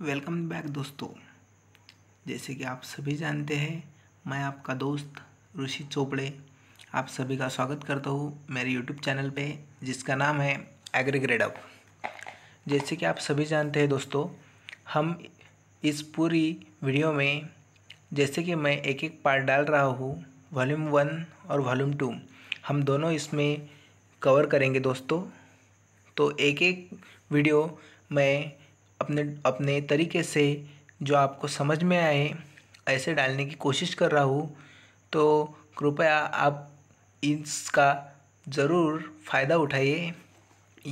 welcome back दोस्तों जैसे कि आप सभी जानते हैं मैं आपका दोस्त ऋषि चोपड़े आप सभी का स्वागत करता हूँ मेरे यूट्यूब चैनल पे जिसका नाम है एग्रीग्रेड अप जैसे कि आप सभी जानते हैं दोस्तों हम इस पूरी वीडियो में जैसे कि मैं एक एक पार्ट डाल रहा हूँ वॉल्यूम वन और वॉल्यूम टू हम दोनों इसमें कवर करेंगे दोस्तों तो एक एक वीडियो मैं अपने अपने तरीके से जो आपको समझ में आए ऐसे डालने की कोशिश कर रहा हूँ तो कृपया आप इसका ज़रूर फ़ायदा उठाइए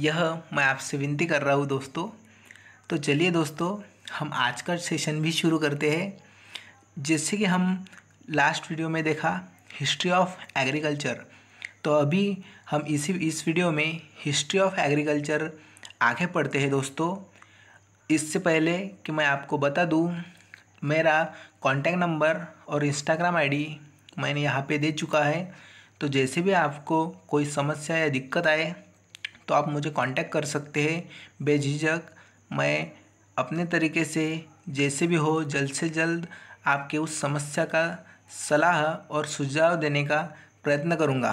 यह मैं आपसे विनती कर रहा हूँ दोस्तों तो चलिए दोस्तों हम आज का सेशन भी शुरू करते हैं जैसे कि हम लास्ट वीडियो में देखा हिस्ट्री ऑफ एग्रीकल्चर तो अभी हम इसी इस वीडियो में हिस्ट्री ऑफ एग्रीकल्चर आगे पढ़ते हैं दोस्तों इससे पहले कि मैं आपको बता दूँ मेरा कॉन्टैक्ट नंबर और इंस्टाग्राम आईडी मैंने यहाँ पे दे चुका है तो जैसे भी आपको कोई समस्या या दिक्कत आए तो आप मुझे कांटेक्ट कर सकते हैं बेझिझक मैं अपने तरीके से जैसे भी हो जल्द से जल्द आपके उस समस्या का सलाह और सुझाव देने का प्रयत्न करूँगा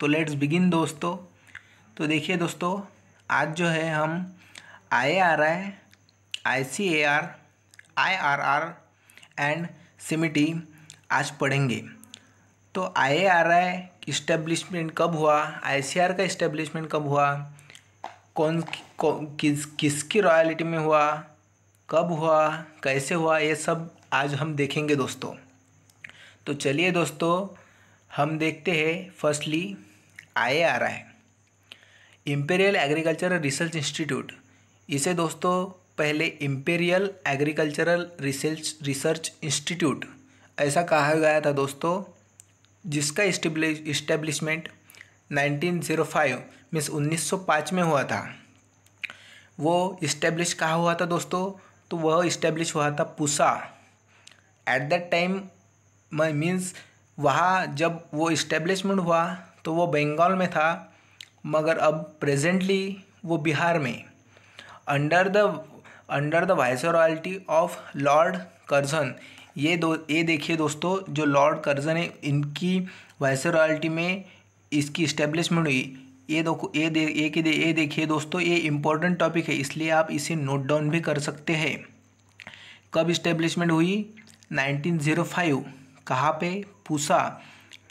तो लेट्स बिगिन दोस्तों तो देखिए दोस्तों आज जो है हम आए आ रहा है I C A R I R R and CIMMYT आज पढ़ेंगे तो आई ए आर आई इस्टेब्लिशमेंट कब हुआ आई सी आर का इस्टेब्लिशमेंट कब हुआ कौन, किस किसकी रॉयलिटी में हुआ कब हुआ कैसे हुआ ये सब आज हम देखेंगे दोस्तों तो चलिए दोस्तों हम देखते हैं firstly I A R I imperial agriculture research institute इसे दोस्तों पहले imperial agricultural research research institute ऐसा कहा गया था दोस्तों जिसका इस्टेब्लिशमेंट 1905 मीन्स 1905 में हुआ था वो इस्टेब्लिश कहाँ हुआ था दोस्तों तो वह इस्टेब्लिश हुआ था Pusa at that time means वहाँ जब वो इस्टेब्लिशमेंट हुआ तो वो बंगाल में था मगर अब प्रेजेंटली वो बिहार में under the under the viceroyalty of Lord Curzon ये दो ये देखिए दोस्तों जो लॉर्ड कर्जन है इनकी वाइस रॉयल्टी में इसकी इस्टेब्लिशमेंट हुई ये देखो ये दे ये दे ये देखिए दोस्तों ये इम्पोर्टेंट टॉपिक है इसलिए आप इसे नोट डाउन भी कर सकते हैं कब इस्टेब्लिशमेंट हुई 1905 कहाँ पर Pusa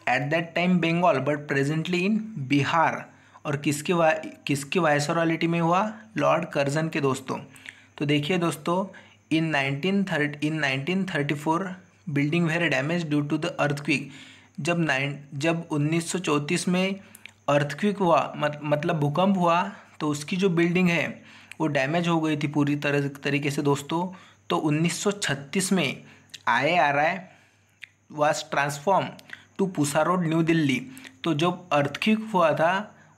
at that time Bengal but presently in Bihar और किसके वा, किसके रॉयल्टी में हुआ लॉर्ड कर्जन के दोस्तों तो देखिए दोस्तों in nineteen thirty in nineteen thirty four building were damage due to the earthquake जब नाइन जब उन्नीस में अर्थक्विक हुआ मत, मतलब भूकंप हुआ तो उसकी जो बिल्डिंग है वो डैमेज हो गई थी पूरी तरह तरीके से दोस्तों तो 1936 में I R I was transform to Pusa road New Delhi तो जब अर्थक्विक हुआ था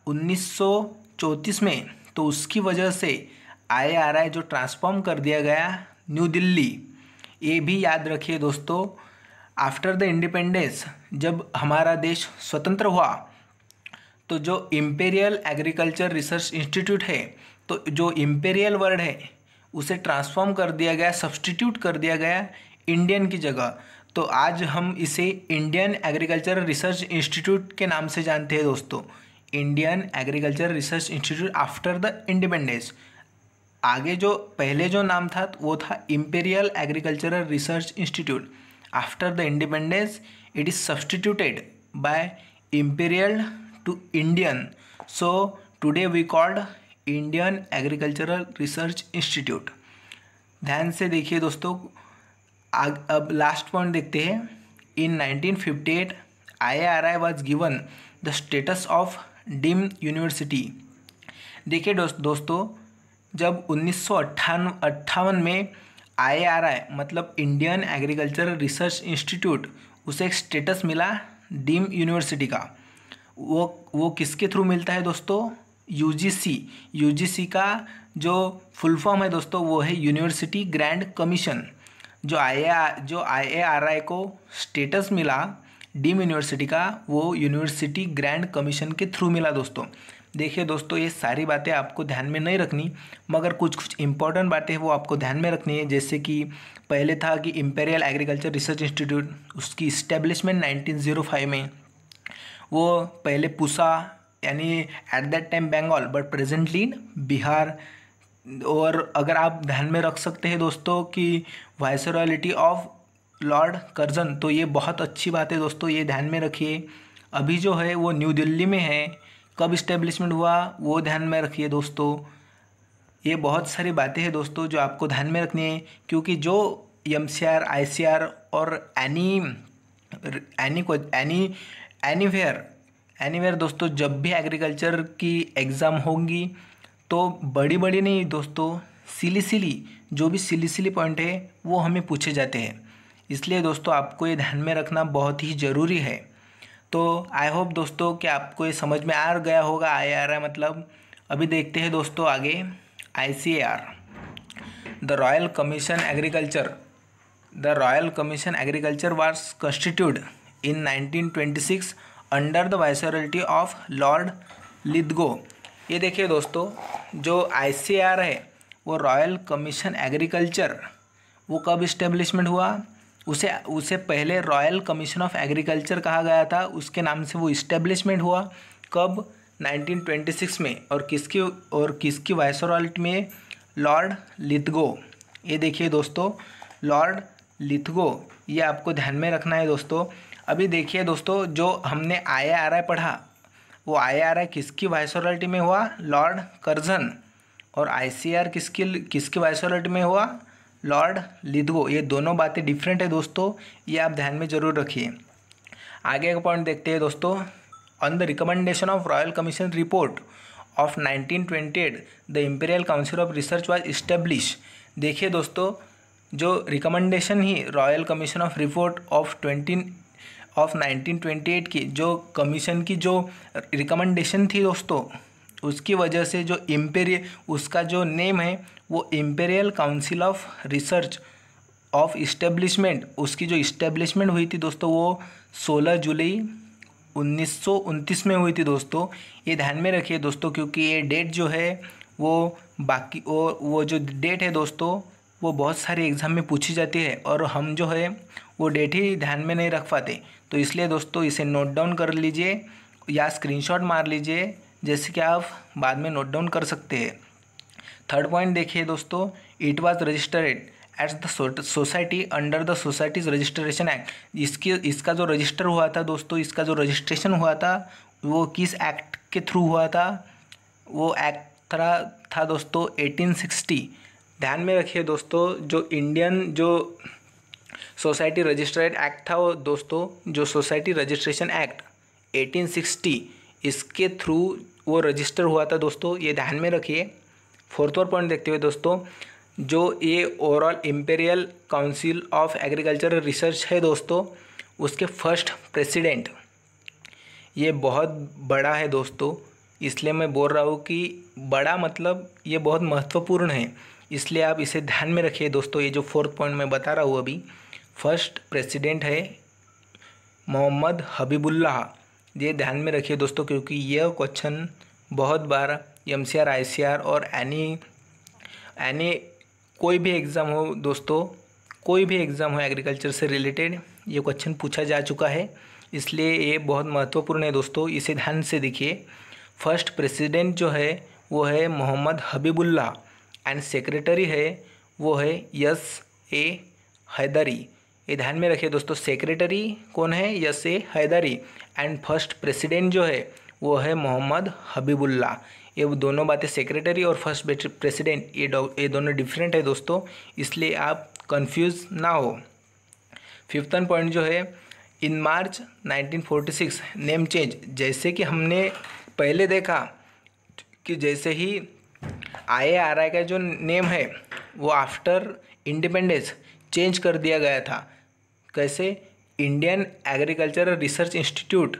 1934 में तो उसकी वजह से आई आर आई जो ट्रांसफॉर्म कर दिया गया न्यू दिल्ली ये भी याद रखिए दोस्तों आफ्टर द इंडिपेंडेंस जब हमारा देश स्वतंत्र हुआ तो जो इम्पेरियल एग्रीकल्चर रिसर्च इंस्टीट्यूट है तो जो इम्पेरियल वर्ड है उसे ट्रांसफॉर्म कर दिया गया सब्सटीट्यूट कर दिया गया इंडियन की जगह तो आज हम इसे इंडियन एग्रीकल्चर रिसर्च इंस्टीट्यूट के नाम से जानते हैं दोस्तों Indian agriculture research institute after the independence आगे जो पहले जो नाम था तो वो था imperial agricultural research institute after the independence it is substituted by imperial to Indian so today we called Indian agricultural research institute ध्यान से देखिए दोस्तों आग अब लास्ट पॉइंट देखते हैं in 1958 I was given the status of deem university देखिए दोस्तों जब उन्नीस अट्ठावन में आई आर आई मतलब इंडियन एग्रीकल्चर रिसर्च इंस्टीट्यूट उसे एक स्टेटस मिला डीम यूनिवर्सिटी का वो वो किसके थ्रू मिलता है दोस्तों यूजीसी यूजीसी का जो फुल फॉर्म है दोस्तों वो है यूनिवर्सिटी ग्रैंड कमीशन जो आई जो आई को स्टेटस मिला डीम यूनिवर्सिटी का वो यूनिवर्सिटी ग्रैंड कमीशन के थ्रू मिला दोस्तों देखिए दोस्तों ये सारी बातें आपको ध्यान में नहीं रखनी मगर कुछ कुछ इंपॉर्टेंट बातें वो आपको ध्यान में रखनी है जैसे कि पहले था कि इम्पेरियल एग्रीकल्चर रिसर्च इंस्टीट्यूट उसकी इस्टेब्लिशमेंट 1905 में वो पहले पूसा यानी at that time Bengal but presently in Bihar और अगर आप ध्यान में रख सकते हैं दोस्तों कि वाइस ऑफ लॉर्ड कर्जन तो ये बहुत अच्छी बात है दोस्तों ये ध्यान में रखिए अभी जो है वो न्यू दिल्ली में है कब इस्टेब्लिशमेंट हुआ वो ध्यान में रखिए दोस्तों ये बहुत सारी बातें हैं दोस्तों जो आपको ध्यान में रखनी है क्योंकि जो M C R I C R और any any any anywhere anywhere दोस्तों जब भी एग्रीकल्चर की एग्ज़ाम होंगी तो बड़ी बड़ी नहीं दोस्तों सिली सिली जो भी सिली सिली पॉइंट है वो हमें पूछे जाते हैं इसलिए दोस्तों आपको ये ध्यान में रखना बहुत ही ज़रूरी है तो आई होप दोस्तों कि आपको ये समझ में आ गया होगा आई आर आई मतलब अभी देखते हैं दोस्तों आगे I C R the royal commission agriculture the royal commission agriculture was constituted in nineteen twenty six under the viceroyalty of Lord Linlithgow ये देखिए दोस्तों जो आई सी आर है वो रॉयल कमीशन एग्रीकल्चर वो कब इस्टेब्लिशमेंट हुआ उसे उसे पहले रॉयल कमीशन ऑफ एग्रीकल्चर कहा गया था उसके नाम से वो इस्टेब्लिशमेंट हुआ कब 1926 में और किसकी और किसकी वायसरॉयल्टी में लॉर्ड लिथगो ये देखिए दोस्तों लॉर्ड लिथगो ये आपको ध्यान में रखना है दोस्तों अभी देखिए दोस्तों जो हमने आई आर आई पढ़ा वो आई आर आई किसकी वायसरॉयल्टी में हुआ लॉर्ड कर्जन और आई सी आर किसकी किसकी वायसरॉयल्टी में हुआ लॉर्ड लिदवो ये दोनों बातें डिफरेंट है दोस्तों ये आप ध्यान में जरूर रखिए आगे का पॉइंट देखते हैं दोस्तों on the recommendation of royal commission report of 1928 the imperial council of research was establish देखिए दोस्तों जो रिकमेंडेशन ही royal commission of report of twenty of 1928 की जो कमीशन की जो रिकमेंडेशन थी दोस्तों उसकी वजह से जो इम्पेरिय उसका जो नेम है वो imperial council of research of establishment उसकी जो इस्टेब्लिशमेंट हुई थी दोस्तों वो 16 जुलाई उन्नीस में हुई थी दोस्तों ये ध्यान में रखिए दोस्तों क्योंकि ये डेट जो है वो बाकी और वो जो डेट है दोस्तों वो बहुत सारे एग्ज़ाम में पूछी जाती है और हम जो है वो डेट ही ध्यान में नहीं रख पाते तो इसलिए दोस्तों इसे नोट डाउन कर लीजिए या स्क्रीनशॉट मार लीजिए जैसे कि आप बाद में नोट डाउन कर सकते हैं थर्ड पॉइंट देखिए दोस्तों it was registered at the society under the societies registration act इसकी इसका जो रजिस्टर हुआ था दोस्तों इसका जो रजिस्ट्रेशन हुआ था वो किस एक्ट के थ्रू हुआ था वो एक्ट था था दोस्तों 1860 ध्यान में रखिए दोस्तों जो इंडियन जो सोसाइटी रजिस्ट्रेड एक्ट था वो दोस्तों जो सोसाइटी रजिस्ट्रेशन एक्ट 1860 इसके थ्रू वो रजिस्टर हुआ था दोस्तों ये ध्यान में रखिए फोर्थ और पॉइंट देखते हुए दोस्तों जो ये overall imperial council of agriculture research है दोस्तों उसके फर्स्ट प्रेसिडेंट ये बहुत बड़ा है दोस्तों इसलिए मैं बोल रहा हूँ कि बड़ा मतलब ये बहुत महत्वपूर्ण है इसलिए आप इसे ध्यान में रखिए दोस्तों ये जो फोर्थ पॉइंट मैं बता रहा हूँ अभी फर्स्ट प्रेसिडेंट है मोहम्मद हबीबुल्ला ये ध्यान में रखिए दोस्तों क्योंकि यह क्वेश्चन बहुत बार M C R I C R और एनी एनी कोई भी एग्ज़ाम हो दोस्तों कोई भी एग्ज़ाम हो एग्रीकल्चर से रिलेटेड ये क्वेश्चन पूछा जा चुका है इसलिए ये बहुत महत्वपूर्ण है दोस्तों इसे ध्यान से देखिए फर्स्ट प्रेसिडेंट जो है वो है मोहम्मद हबीबुल्ला एंड सेक्रेटरी है वो है यस ए हैदरी ये ध्यान में रखिए दोस्तों सेक्रेटरी कौन है यसे हैदरी एंड फर्स्ट प्रेसिडेंट जो है वो है मोहम्मद हबीबुल्ला ये दोनों बातें सेक्रेटरी और फर्स्ट प्रेसिडेंट ये ये दोनों डिफरेंट है दोस्तों इसलिए आप कंफ्यूज ना हो फिफ्थन पॉइंट जो है इन मार्च 1946 नेम चेंज जैसे कि हमने पहले देखा कि जैसे ही आई आर आई का जो नेम है वो आफ्टर इंडिपेंडेंस चेंज कर दिया गया था कैसे इंडियन एग्रीकल्चर रिसर्च इंस्टीट्यूट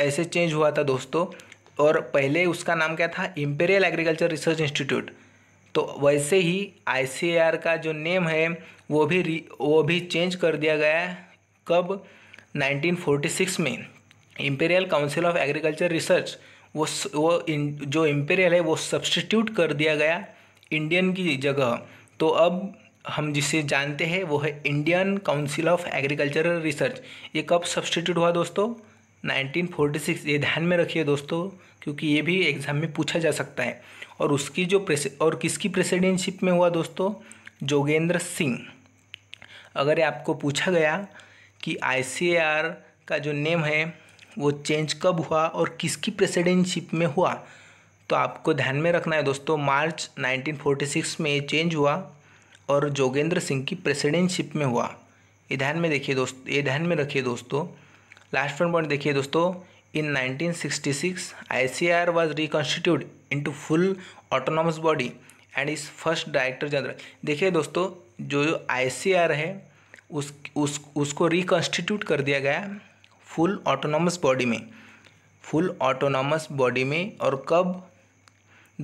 ऐसे चेंज हुआ था दोस्तों और पहले उसका नाम क्या था इम्पेरियल एग्रीकल्चर रिसर्च इंस्टीट्यूट तो वैसे ही आई का जो नेम है वो भी वो भी चेंज कर दिया गया है कब 1946 में imperial council of agriculture research वो वो इन, जो इम्पेरियल है वो सब्सटीट्यूट कर दिया गया इंडियन की जगह तो अब हम जिसे जानते हैं वो है Indian council of agricultural research ये कब सब्सटीट्यूट हुआ दोस्तों 1946 ये ध्यान में रखिए दोस्तों क्योंकि ये भी एग्ज़ाम में पूछा जा सकता है और उसकी जो प्रेस और किसकी प्रेसिडेंटशिप में हुआ दोस्तों जोगेंद्र सिंह अगर आपको पूछा गया कि आई का जो नेम है वो चेंज कब हुआ और किसकी प्रेसिडेंटशिप में हुआ तो आपको ध्यान में रखना है दोस्तों मार्च 1946 में ये चेंज हुआ और जोगेंद्र सिंह की प्रेसिडेंटशिप में हुआ ये ध्यान में देखिए दोस्त ये ध्यान में रखिए दोस्तों लास्ट वन पॉइंट देखिए दोस्तों in 1966 ICR was reconstitute into full autonomous body and इस फर्स्ट डायरेक्टर जनरल देखिए दोस्तों जो जो आईसीआर है उस उस उसको रिकॉन्स्टिट्यूट कर दिया गया फुल ऑटोनॉमस बॉडी में फुल ऑटोनॉमस बॉडी में और कब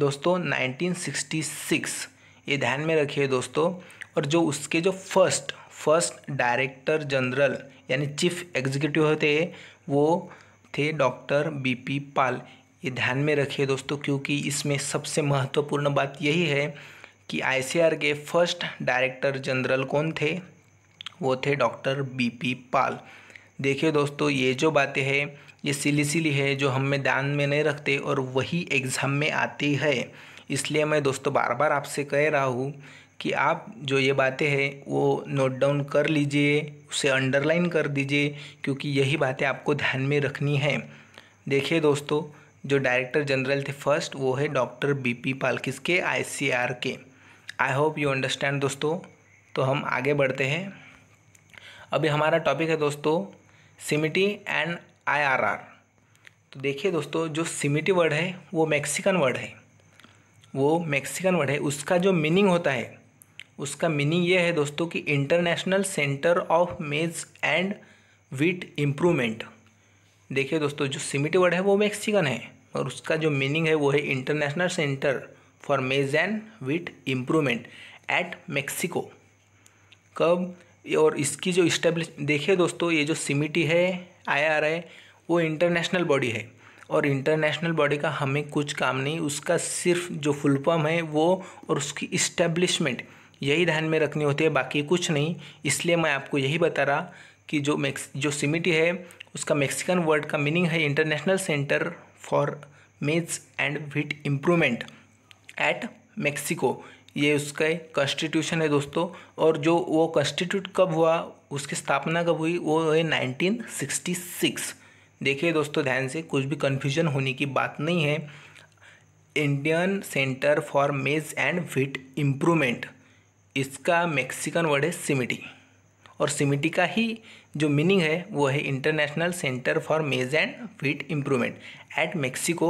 दोस्तों 1966 ये ध्यान में रखिए दोस्तों और जो उसके जो फर्स्ट फर्स्ट डायरेक्टर जनरल यानी चीफ एग्जीक्यूटिव होते वो थे डॉक्टर बीपी पाल ये ध्यान में रखिए दोस्तों क्योंकि इसमें सबसे महत्वपूर्ण बात यही है कि आईसीआर के फर्स्ट डायरेक्टर जनरल कौन थे वो थे डॉक्टर बीपी पाल देखिए दोस्तों ये जो बातें हैं ये सिली सिली है जो हमें ध्यान में नहीं रखते और वही एग्ज़ाम में आती है इसलिए मैं दोस्तों बार बार आपसे कह रहा हूँ कि आप जो ये बातें हैं वो नोट डाउन कर लीजिए उसे अंडरलाइन कर दीजिए क्योंकि यही बातें आपको ध्यान में रखनी है देखिए दोस्तों जो डायरेक्टर जनरल थे फर्स्ट वो है डॉक्टर बी पी पालकिस के आर के आई होप यू अंडरस्टैंड दोस्तों तो हम आगे बढ़ते हैं अभी हमारा टॉपिक है दोस्तों सिमिटी एंड आर तो देखिए दोस्तों जो सिमिटी वर्ड है वो मैक्सिकन वर्ड है वो मैक्सिकन वर्ड है उसका जो मीनिंग होता है उसका मीनिंग ये है दोस्तों कि international centre of maize and wheat improvement देखिए दोस्तों जो सिमिट वर्ड है वो मैक्सिकन है और उसका जो मीनिंग है वो है international centre for maize and wheat improvement at Mexico कब और इसकी जो इस्टेब्लिश देखिए दोस्तों ये जो सिमिटी है आई आर है वो इंटरनेशनल बॉडी है और इंटरनेशनल बॉडी का हमें कुछ काम नहीं उसका सिर्फ जो फुल फॉर्म है वो और उसकी इस्टेब्लिशमेंट यही ध्यान में रखनी होती है बाकी कुछ नहीं इसलिए मैं आपको यही बता रहा कि जो मैक्स जो सिमिटी है उसका मैक्सिकन वर्ड का मीनिंग है international centre for maize and wheat improvement at Mexico ये उसका कॉन्स्टिट्यूशन है दोस्तों और जो वो कॉन्स्टिट्यूट कब हुआ उसकी स्थापना कब हुई वो है सिक्स देखिए दोस्तों ध्यान से कुछ भी कन्फ्यूजन होने की बात नहीं है Indian centre for maize and wheat improvement इसका मैक्सिकन वर्ड है सिमिटी और सिमिटी का ही जो मीनिंग है वो है international centre for maize and wheat improvement at Mexico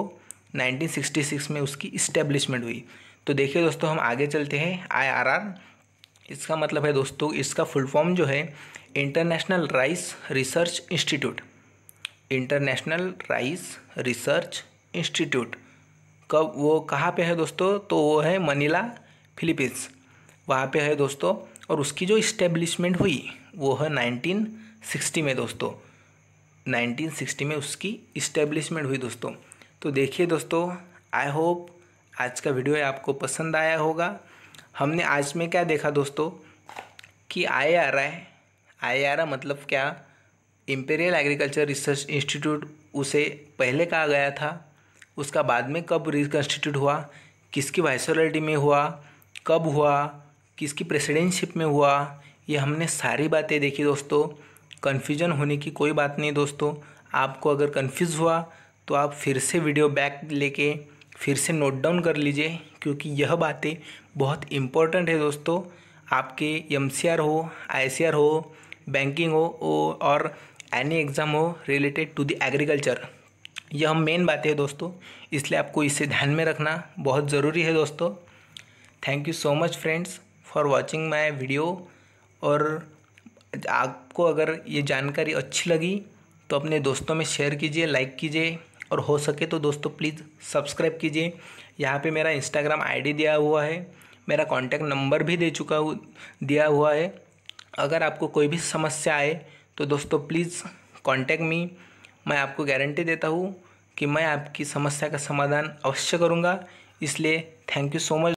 1966 में उसकी इस्टेब्लिशमेंट हुई तो देखिए दोस्तों हम आगे चलते हैं आईआरआर इसका मतलब है दोस्तों इसका फुल फॉर्म जो है international rice research institute international rice research institute कब वो कहाँ पे है दोस्तों तो वो है मनीला फिलीपींस वहाँ पे है दोस्तों और उसकी जो इस्टेब्लिशमेंट हुई वो है 1960 में दोस्तों 1960 में उसकी इस्टेब्लिशमेंट हुई दोस्तों तो देखिए दोस्तों आई होप आज का वीडियो आपको पसंद आया होगा हमने आज में क्या देखा दोस्तों कि आई आर आई आई आर मतलब क्या इम्पेरियल एग्रीकल्चर रिसर्च इंस्टीट्यूट उसे पहले कहा गया था उसका बाद में कब रिकन्स्टिट्यूट हुआ किसकी वाइसोरिटी में हुआ कब हुआ किसकी प्रेसिडेंटशिप में हुआ ये हमने सारी बातें देखी दोस्तों कन्फ्यूजन होने की कोई बात नहीं दोस्तों आपको अगर कन्फ्यूज़ हुआ तो आप फिर से वीडियो बैक लेके फिर से नोट डाउन कर लीजिए क्योंकि यह बातें बहुत इम्पोर्टेंट है दोस्तों आपके एम हो आई हो बैंकिंग हो और एनी एग्ज़ाम हो रिलेटेड टू द एग्रीकल्चर यह मेन बातें है दोस्तों इसलिए आपको इसे ध्यान में रखना बहुत ज़रूरी है दोस्तों thank you so much friends for watching my video और आपको अगर ये जानकारी अच्छी लगी तो अपने दोस्तों में शेयर कीजिए लाइक कीजिए और हो सके तो दोस्तों प्लीज़ सब्सक्राइब कीजिए यहाँ पे मेरा इंस्टाग्राम आईडी दिया हुआ है मेरा कांटेक्ट नंबर भी दे चुका हूँ दिया हुआ है अगर आपको कोई भी समस्या आए तो दोस्तों प्लीज़ कॉन्टैक्ट मी मैं आपको गारंटी देता हूँ कि मैं आपकी समस्या का समाधान अवश्य करूँगा इसलिए थैंक यू सो मच